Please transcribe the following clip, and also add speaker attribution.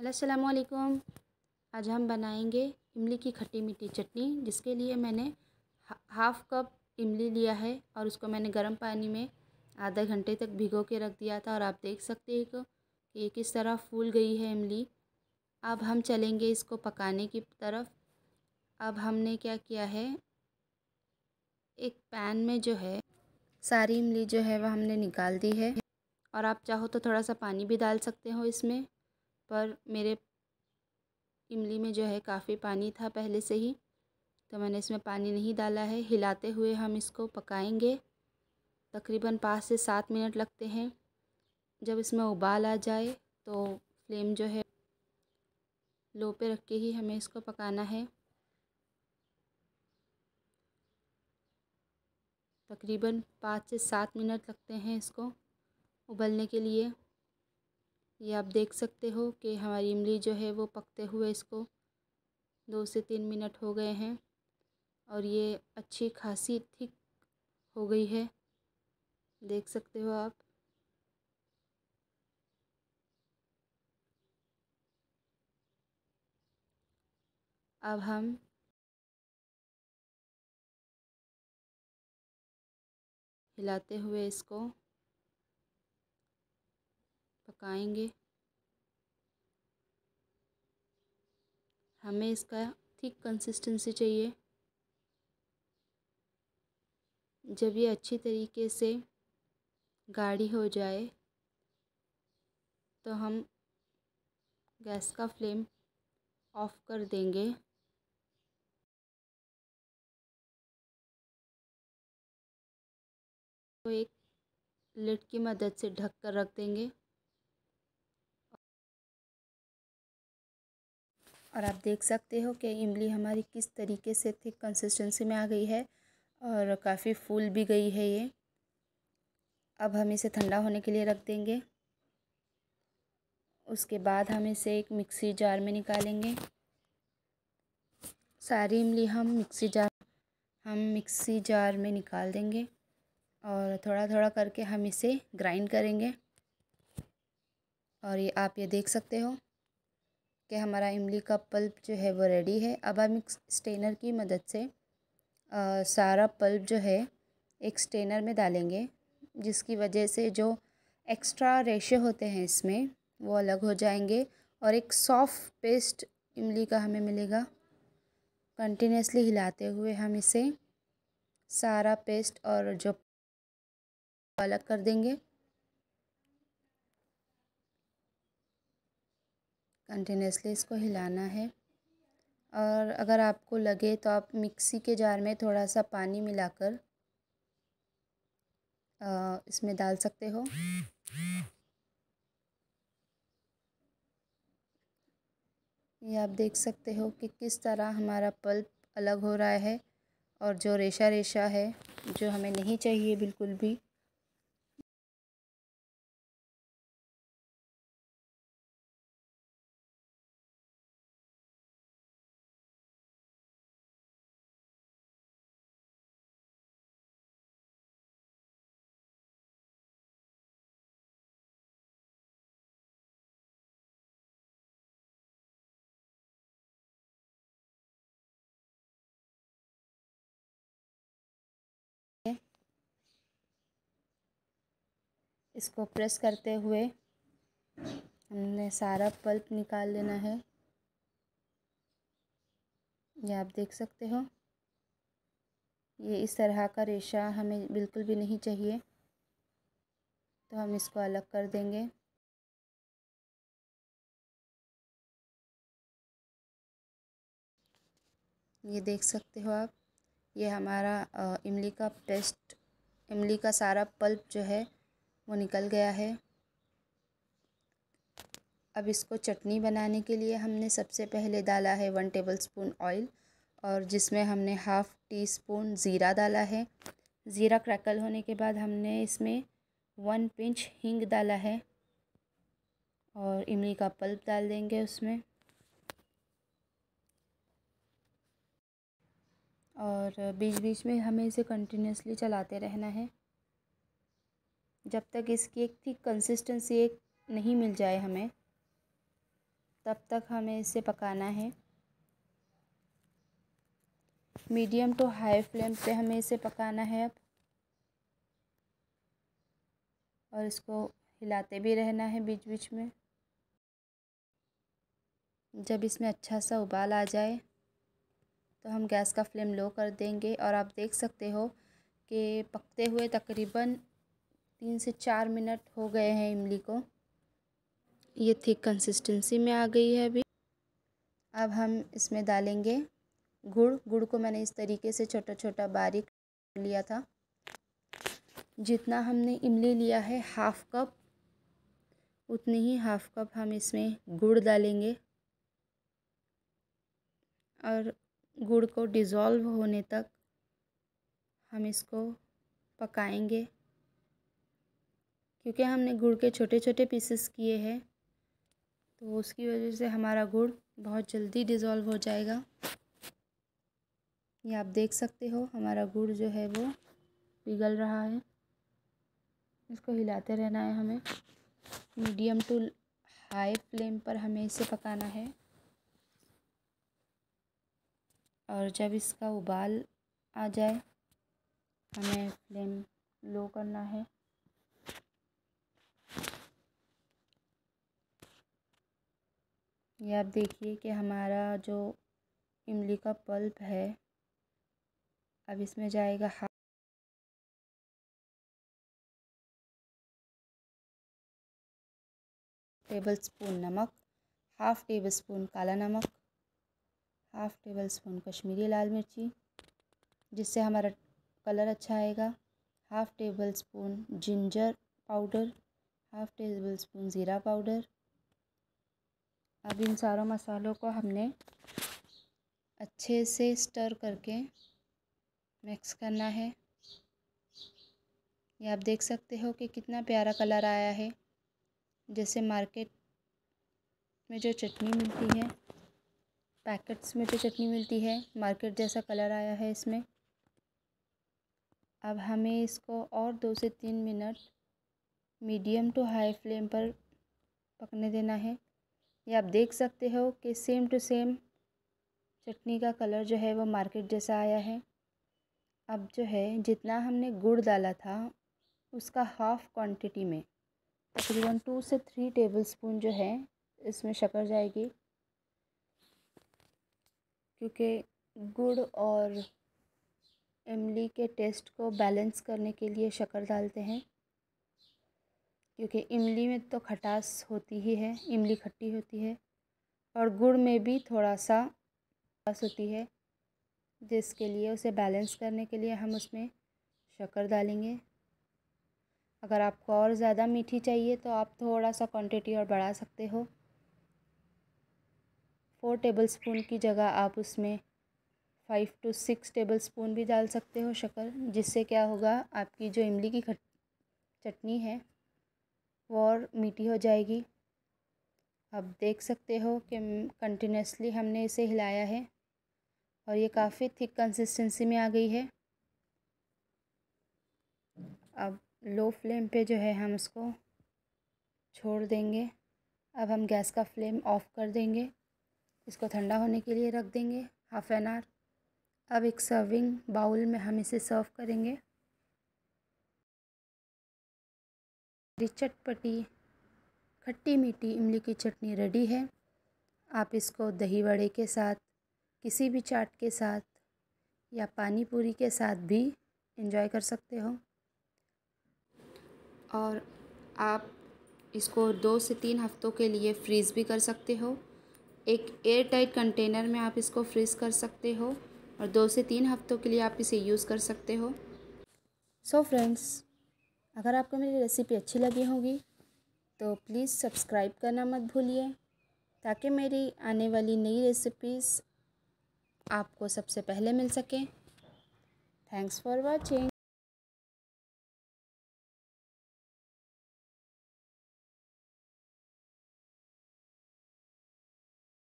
Speaker 1: Hello वालेकुम आज हम बनाएंगे इमली की खट्टी मीठी चटनी जिसके लिए मैंने हाफ़ कप इमली लिया है और उसको मैंने गर्म पानी में आधा घंटे तक भिगो के रख दिया था और आप देख सकते हैं कि किस तरह फूल गई है इमली अब हम चलेंगे इसको पकाने की तरफ अब हमने क्या किया है एक पैन में जो है सारी इमली जो है वह हमने निकाल दी है और आप चाहो तो थोड़ा सा पानी भी डाल सकते हो इसमें पर मेरे इमली में जो है काफ़ी पानी था पहले से ही तो मैंने इसमें पानी नहीं डाला है हिलाते हुए हम इसको पकाएंगे तकरीबन पाँच से सात मिनट लगते हैं जब इसमें उबाल आ जाए तो फ्लेम जो है लो पे रख के ही हमें इसको पकाना है तकरीबन पाँच से सात मिनट लगते हैं इसको उबलने के लिए ये आप देख सकते हो कि हमारी इमली जो है वो पकते हुए इसको दो से तीन मिनट हो गए हैं और ये अच्छी खासी थिक हो गई है देख सकते हो आप अब हम हिलाते हुए इसको पकाएंगे हमें इसका थिक कंसिस्टेंसी चाहिए जब ये अच्छी तरीके से गाढ़ी हो जाए तो हम गैस का फ्लेम ऑफ़ कर देंगे तो एक लिड की मदद से ढक कर रख देंगे और आप देख सकते हो कि इमली हमारी किस तरीके से थिक कंसिस्टेंसी में आ गई है और काफ़ी फूल भी गई है ये अब हम इसे ठंडा होने के लिए रख देंगे उसके बाद हम इसे एक मिक्सी जार में निकालेंगे सारी इमली हम मिक्सी जार हम मिक्सी जार में निकाल देंगे और थोड़ा थोड़ा करके हम इसे ग्राइंड करेंगे और ये आप ये देख सकते हो कि हमारा इमली का पल्प जो है वो रेडी है अब हम एक स्टेनर की मदद से आ, सारा पल्प जो है एक स्टेनर में डालेंगे जिसकी वजह से जो एक्स्ट्रा रेशे होते हैं इसमें वो अलग हो जाएंगे और एक सॉफ्ट पेस्ट इमली का हमें मिलेगा कंटिन्यूसली हिलाते हुए हम इसे सारा पेस्ट और जो अलग कर देंगे कंटिन्यूसली इसको हिलाना है और अगर आपको लगे तो आप मिक्सी के जार में थोड़ा सा पानी मिलाकर इसमें डाल सकते हो ये आप देख सकते हो कि किस तरह हमारा पल्प अलग हो रहा है और जो रेशा रेशा है जो हमें नहीं चाहिए बिल्कुल भी इसको प्रेस करते हुए हमने सारा पल्प निकाल लेना है ये आप देख सकते हो ये इस तरह का रेशा हमें बिल्कुल भी नहीं चाहिए तो हम इसको अलग कर देंगे ये देख सकते हो आप ये हमारा इमली का पेस्ट इमली का सारा पल्प जो है वो निकल गया है अब इसको चटनी बनाने के लिए हमने सबसे पहले डाला है वन टेबल स्पून ऑयल और जिसमें हमने हाफ़ टी स्पून ज़ीरा डाला है ज़ीरा क्रैकल होने के बाद हमने इसमें वन पिंच हींग डाला है और इमली का पल्प डाल देंगे उसमें और बीच बीच में हमें इसे कंटिन्यूसली चलाते रहना है जब तक इसकी एक ठीक कंसिस्टेंसी एक नहीं मिल जाए हमें तब तक हमें इसे पकाना है मीडियम टू हाई फ्लेम पे हमें इसे पकाना है अब और इसको हिलाते भी रहना है बीच बीच में जब इसमें अच्छा सा उबाल आ जाए तो हम गैस का फ्लेम लो कर देंगे और आप देख सकते हो कि पकते हुए तकरीबन तीन से चार मिनट हो गए हैं इमली को ये थिक कंसिस्टेंसी में आ गई है अभी अब हम इसमें डालेंगे गुड़ गुड़ को मैंने इस तरीके से छोटा छोटा बारीक लिया था जितना हमने इमली लिया है हाफ़ कप उतनी ही हाफ़ कप हम इसमें गुड़ डालेंगे और गुड़ को डिज़ोल्व होने तक हम इसको पकाएंगे क्योंकि हमने गुड़ के छोटे छोटे पीसेस किए हैं तो उसकी वजह से हमारा गुड़ बहुत जल्दी डिज़ोल्व हो जाएगा ये आप देख सकते हो हमारा गुड़ जो है वो पिघल रहा है इसको हिलाते रहना है हमें मीडियम टू हाई फ्लेम पर हमें इसे पकाना है और जब इसका उबाल आ जाए हमें फ्लेम लो करना है ये आप देखिए कि हमारा जो इमली का पल्प है अब इसमें जाएगा हाँ। टेबल स्पून नमक हाफ़ टेबल स्पून काला नमक हाफ़ टेबल स्पून कश्मीरी लाल मिर्ची जिससे हमारा कलर अच्छा आएगा half tablespoon ginger powder half tablespoon ज़ीरा पाउडर अब इन सारों मसालों को हमने अच्छे से स्टर करके मिक्स करना है ये आप देख सकते हो कि कितना प्यारा कलर आया है जैसे मार्केट में जो चटनी मिलती है पैकेट्स में जो चटनी मिलती है मार्केट जैसा कलर आया है इसमें अब हमें इसको और दो से तीन minute medium to high flame पर पकने देना है ये आप देख सकते हो कि सेम टू सेम चटनी का कलर जो है वो मार्केट जैसा आया है अब जो है जितना हमने गुड़ डाला था उसका हाफ़ क्वांटिटी में तकरीबन टू से थ्री टेबलस्पून जो है इसमें शक्कर जाएगी क्योंकि गुड़ और इमली के टेस्ट को बैलेंस करने के लिए शक्कर डालते हैं क्योंकि इमली में तो खटास होती ही है इमली खट्टी होती है और गुड़ में भी थोड़ा सा खटास होती है जिसके लिए उसे बैलेंस करने के लिए हम उसमें शक्कर डालेंगे अगर आपको और ज़्यादा मीठी चाहिए तो आप थोड़ा सा क्वांटिटी और बढ़ा सकते हो फोर टेबल स्पून की जगह आप उसमें five to six tablespoon भी डाल सकते हो शक्कर जिससे क्या होगा आपकी जो इमली की खट चटनी है और मीठी हो जाएगी आप देख सकते हो कि कंटिन्यूसली हमने इसे हिलाया है और ये काफ़ी थिक कंसिस्टेंसी में आ गई है अब लो फ्लेम पे जो है हम इसको छोड़ देंगे अब हम गैस का फ्लेम ऑफ़ कर देंगे इसको ठंडा होने के लिए रख देंगे हाफ़ एन आवर अब एक सर्विंग बाउल में हम इसे सर्व करेंगे मेरी चटपटी खट्टी मीठी इमली की चटनी रेडी है आप इसको दही वड़े के साथ किसी भी चाट के साथ या पानी पूरी के साथ भी इंजॉय कर सकते हो और आप इसको दो से तीन हफ्तों के लिए फ्रीज़ भी कर सकते हो एक एयर टाइट कंटेनर में आप इसको फ्रीज़ कर सकते हो और दो से तीन हफ्तों के लिए आप इसे यूज़ कर सकते हो सो so फ्रेंड्स अगर आपको मेरी रेसिपी अच्छी लगी होगी तो प्लीज़ सब्सक्राइब करना मत भूलिए ताकि मेरी आने वाली नई रेसिपीज़ आपको सबसे पहले मिल सकें थैंक्स फॉर वॉचिंग